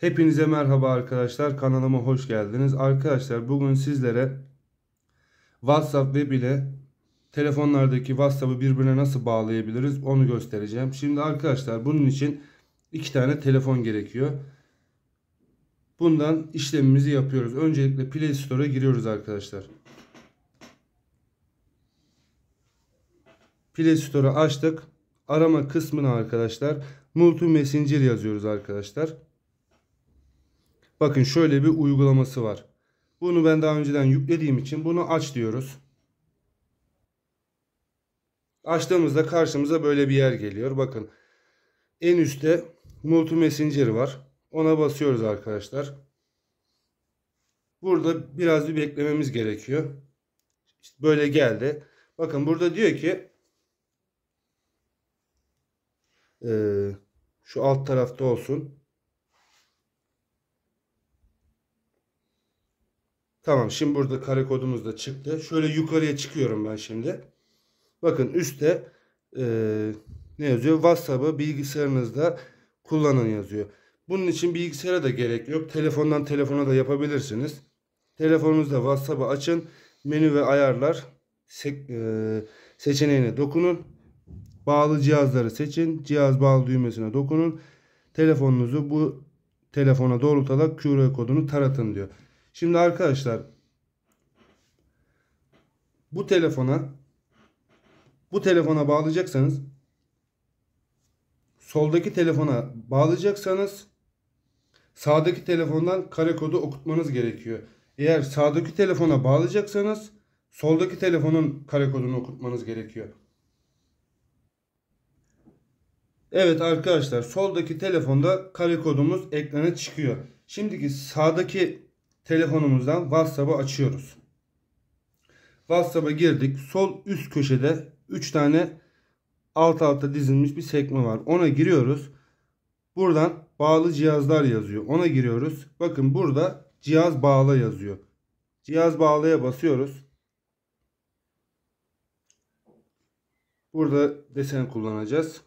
Hepinize merhaba arkadaşlar. Kanalıma hoş geldiniz. Arkadaşlar bugün sizlere WhatsApp web ile telefonlardaki WhatsApp'ı birbirine nasıl bağlayabiliriz onu göstereceğim. Şimdi arkadaşlar bunun için iki tane telefon gerekiyor. Bundan işlemimizi yapıyoruz. Öncelikle Play Store'a giriyoruz arkadaşlar. Play Store'u açtık. Arama kısmına arkadaşlar Multi Messenger yazıyoruz arkadaşlar. Bakın şöyle bir uygulaması var. Bunu ben daha önceden yüklediğim için bunu aç diyoruz. Açtığımızda karşımıza böyle bir yer geliyor. Bakın en üstte Multi Messenger var. Ona basıyoruz arkadaşlar. Burada biraz bir beklememiz gerekiyor. İşte böyle geldi. Bakın burada diyor ki şu alt tarafta olsun. Tamam şimdi burada kare kodumuz da çıktı. Şöyle yukarıya çıkıyorum ben şimdi. Bakın üstte e, ne yazıyor? WhatsApp'ı bilgisayarınızda kullanın yazıyor. Bunun için bilgisayara da gerek yok. Telefondan telefona da yapabilirsiniz. Telefonunuzda WhatsApp'ı açın. Menü ve ayarlar sek, e, seçeneğine dokunun. Bağlı cihazları seçin. Cihaz bağlı düğmesine dokunun. Telefonunuzu bu telefona doğrultarak QR kodunu taratın diyor. Şimdi arkadaşlar bu telefona bu telefona bağlayacaksanız soldaki telefona bağlayacaksanız sağdaki telefondan kare kodu okutmanız gerekiyor. Eğer sağdaki telefona bağlayacaksanız soldaki telefonun kare kodunu okutmanız gerekiyor. Evet arkadaşlar soldaki telefonda kare kodumuz ekrana çıkıyor. Şimdiki sağdaki telefonumuzdan WhatsApp'ı açıyoruz. WhatsApp'a girdik. Sol üst köşede 3 tane alt alta dizilmiş bir sekme var. Ona giriyoruz. Buradan bağlı cihazlar yazıyor. Ona giriyoruz. Bakın burada cihaz bağla yazıyor. Cihaz bağlaya basıyoruz. Burada desen kullanacağız.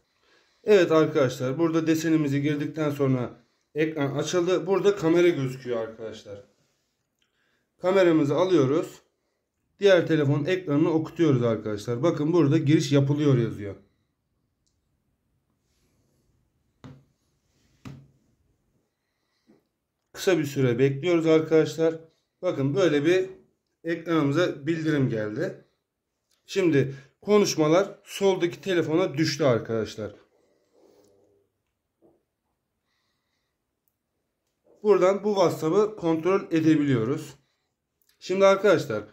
Evet arkadaşlar burada desenimizi girdikten sonra ekran açıldı. Burada kamera gözüküyor arkadaşlar. Kameramızı alıyoruz. Diğer telefonun ekranını okutuyoruz arkadaşlar. Bakın burada giriş yapılıyor yazıyor. Kısa bir süre bekliyoruz arkadaşlar. Bakın böyle bir ekranımıza bildirim geldi. Şimdi konuşmalar soldaki telefona düştü arkadaşlar. Buradan bu WhatsApp'ı kontrol edebiliyoruz. Şimdi arkadaşlar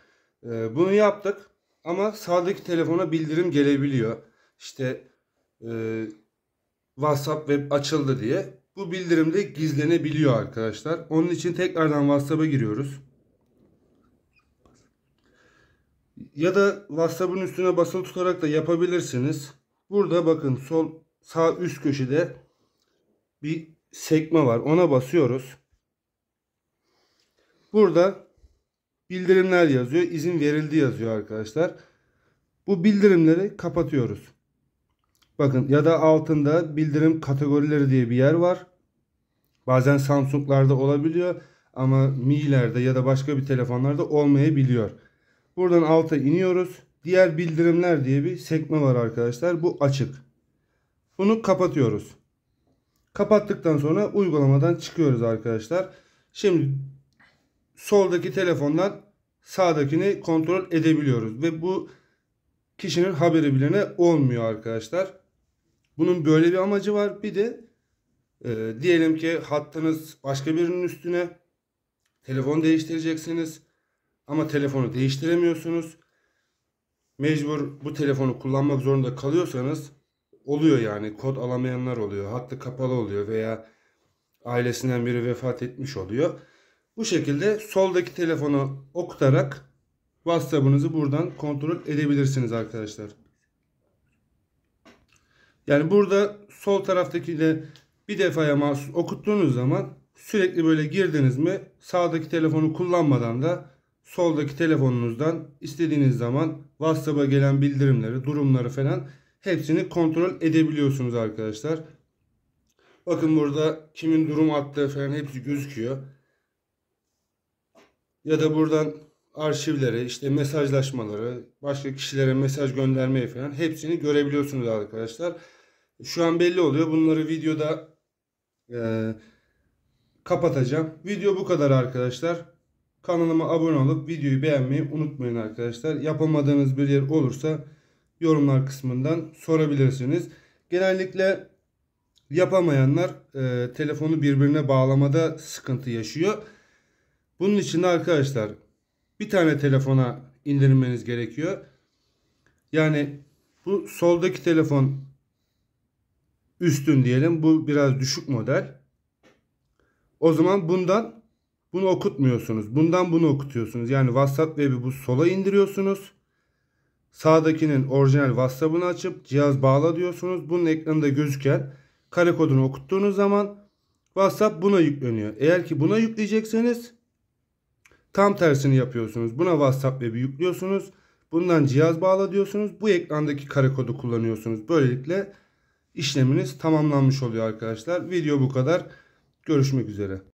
e, bunu yaptık ama sağdaki telefona bildirim gelebiliyor. İşte e, WhatsApp web açıldı diye. Bu bildirim de gizlenebiliyor arkadaşlar. Onun için tekrardan WhatsApp'a giriyoruz. Ya da WhatsApp'ın üstüne basılı tutarak da yapabilirsiniz. Burada bakın sol sağ üst köşede bir sekme var. Ona basıyoruz. Burada bildirimler yazıyor. İzin verildi yazıyor arkadaşlar. Bu bildirimleri kapatıyoruz. Bakın ya da altında bildirim kategorileri diye bir yer var. Bazen Samsung'larda olabiliyor ama Mi'lerde ya da başka bir telefonlarda olmayabiliyor. Buradan alta iniyoruz. Diğer bildirimler diye bir sekme var arkadaşlar. Bu açık. Bunu kapatıyoruz. Kapattıktan sonra uygulamadan çıkıyoruz arkadaşlar. Şimdi soldaki telefondan sağdakini kontrol edebiliyoruz. Ve bu kişinin haberi bilene olmuyor arkadaşlar. Bunun böyle bir amacı var. Bir de e, diyelim ki hattınız başka birinin üstüne telefon değiştireceksiniz. Ama telefonu değiştiremiyorsunuz. Mecbur bu telefonu kullanmak zorunda kalıyorsanız oluyor yani kod alamayanlar oluyor. Hattı kapalı oluyor veya ailesinden biri vefat etmiş oluyor. Bu şekilde soldaki telefonu okutarak WhatsApp'ınızı buradan kontrol edebilirsiniz arkadaşlar. Yani burada sol taraftakiyle bir defaya mahsus okuttuğunuz zaman sürekli böyle girdiniz mi sağdaki telefonu kullanmadan da soldaki telefonunuzdan istediğiniz zaman WhatsApp'a gelen bildirimleri, durumları falan hepsini kontrol edebiliyorsunuz arkadaşlar. Bakın burada kimin durum attığı falan hepsi gözüküyor ya da buradan arşivlere, işte mesajlaşmaları, başka kişilere mesaj göndermeyi falan hepsini görebiliyorsunuz arkadaşlar. Şu an belli oluyor. Bunları videoda e, kapatacağım. Video bu kadar arkadaşlar. Kanalıma abone olup videoyu beğenmeyi unutmayın arkadaşlar. Yapamadığınız bir yer olursa yorumlar kısmından sorabilirsiniz. Genellikle yapamayanlar e, telefonu birbirine bağlamada sıkıntı yaşıyor. Bunun için de arkadaşlar bir tane telefona indirmeniz gerekiyor. Yani bu soldaki telefon üstün diyelim. Bu biraz düşük model. O zaman bundan bunu okutmuyorsunuz. Bundan bunu okutuyorsunuz. Yani WhatsApp web'i bu sola indiriyorsunuz. Sağdakinin orijinal WhatsApp'ını açıp cihaz bağla diyorsunuz. Bunun ekranında gözüken kare kodunu okuttuğunuz zaman WhatsApp buna yükleniyor. Eğer ki buna yükleyecekseniz Tam tersini yapıyorsunuz. Buna WhatsApp web'i yüklüyorsunuz. Bundan cihaz bağla diyorsunuz. Bu ekrandaki kare kodu kullanıyorsunuz. Böylelikle işleminiz tamamlanmış oluyor arkadaşlar. Video bu kadar. Görüşmek üzere.